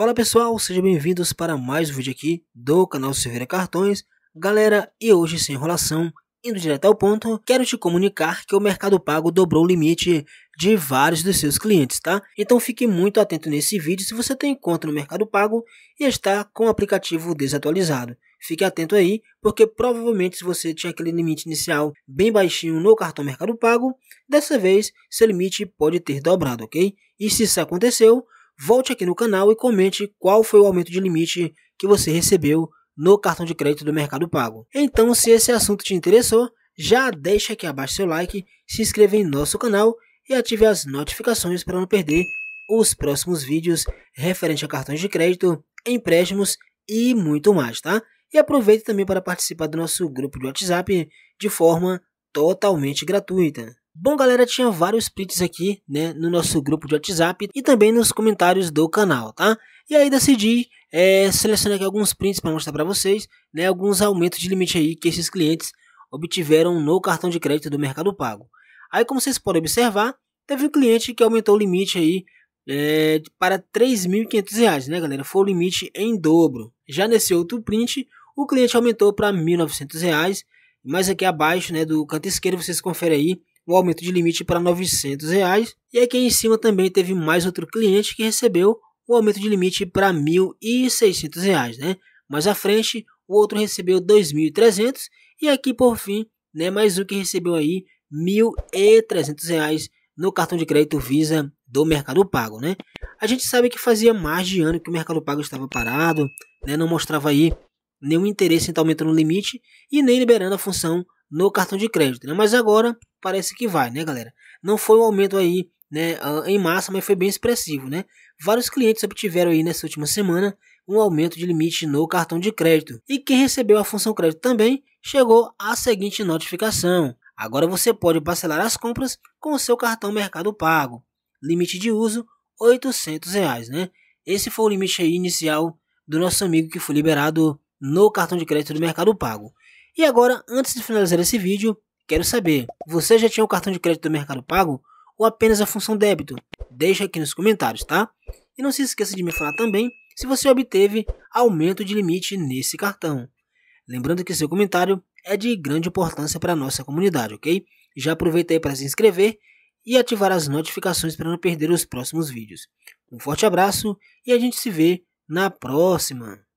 Fala pessoal, sejam bem-vindos para mais um vídeo aqui do canal Silveira Cartões. Galera, e hoje sem enrolação, indo direto ao ponto, quero te comunicar que o Mercado Pago dobrou o limite de vários dos seus clientes, tá? Então fique muito atento nesse vídeo se você tem conta no Mercado Pago e está com o aplicativo desatualizado. Fique atento aí, porque provavelmente se você tinha aquele limite inicial bem baixinho no cartão Mercado Pago, dessa vez seu limite pode ter dobrado, ok? E se isso aconteceu, volte aqui no canal e comente qual foi o aumento de limite que você recebeu no cartão de crédito do Mercado Pago. Então, se esse assunto te interessou, já deixa aqui abaixo seu like, se inscreva em nosso canal e ative as notificações para não perder os próximos vídeos referente a cartões de crédito, empréstimos e muito mais, tá? E aproveite também para participar do nosso grupo de WhatsApp de forma totalmente gratuita. Bom, galera, tinha vários prints aqui, né, no nosso grupo de WhatsApp e também nos comentários do canal, tá? E aí decidi é, selecionar aqui alguns prints para mostrar para vocês, né, alguns aumentos de limite aí que esses clientes obtiveram no cartão de crédito do Mercado Pago. Aí, como vocês podem observar, teve um cliente que aumentou o limite aí é, para R$ 3.500, né, galera? Foi o limite em dobro. Já nesse outro print, o cliente aumentou para R$ 1.900, mas aqui abaixo, né, do canto esquerdo, vocês conferem aí o aumento de limite para R$ 900. Reais. E aqui em cima também teve mais outro cliente que recebeu o aumento de limite para R$ 1.600, reais, né? Mais à frente, o outro recebeu R$ 2.300 e aqui por fim, né, mais um que recebeu aí R$ 1.300 reais no cartão de crédito Visa do Mercado Pago, né? A gente sabe que fazia mais de ano que o Mercado Pago estava parado, né? Não mostrava aí nenhum interesse em estar aumentando o limite e nem liberando a função no cartão de crédito, né? Mas agora parece que vai, né, galera? Não foi um aumento aí, né, ah, em massa, mas foi bem expressivo, né? Vários clientes obtiveram aí nessa última semana um aumento de limite no cartão de crédito. E quem recebeu a função crédito também chegou a seguinte notificação: agora você pode parcelar as compras com o seu cartão Mercado Pago. Limite de uso R$ 800, reais, né? Esse foi o limite inicial do nosso amigo que foi liberado no cartão de crédito do Mercado Pago. E agora, antes de finalizar esse vídeo, quero saber, você já tinha o cartão de crédito do Mercado Pago ou apenas a função débito? Deixa aqui nos comentários, tá? E não se esqueça de me falar também se você obteve aumento de limite nesse cartão. Lembrando que seu comentário é de grande importância para a nossa comunidade, ok? Já aproveita aí para se inscrever e ativar as notificações para não perder os próximos vídeos. Um forte abraço e a gente se vê na próxima!